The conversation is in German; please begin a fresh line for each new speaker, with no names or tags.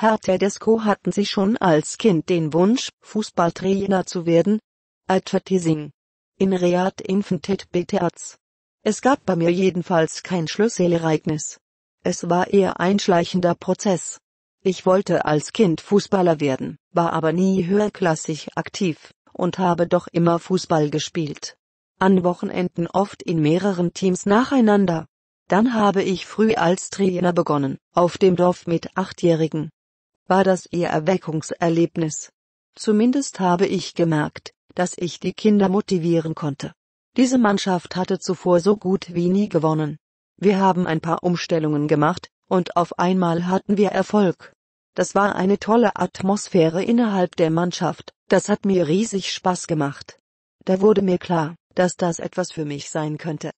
Herr Tedesco hatten sie schon als Kind den Wunsch, Fußballtrainer zu werden. Advertising. In Reat Infantet BTAZ. Es gab bei mir jedenfalls kein Schlüsselereignis. Es war eher ein schleichender Prozess. Ich wollte als Kind Fußballer werden, war aber nie höherklassig aktiv und habe doch immer Fußball gespielt. An Wochenenden oft in mehreren Teams nacheinander. Dann habe ich früh als Trainer begonnen, auf dem Dorf mit Achtjährigen war das ihr Erweckungserlebnis. Zumindest habe ich gemerkt, dass ich die Kinder motivieren konnte. Diese Mannschaft hatte zuvor so gut wie nie gewonnen. Wir haben ein paar Umstellungen gemacht, und auf einmal hatten wir Erfolg. Das war eine tolle Atmosphäre innerhalb der Mannschaft, das hat mir riesig Spaß gemacht. Da wurde mir klar, dass das etwas für mich sein könnte.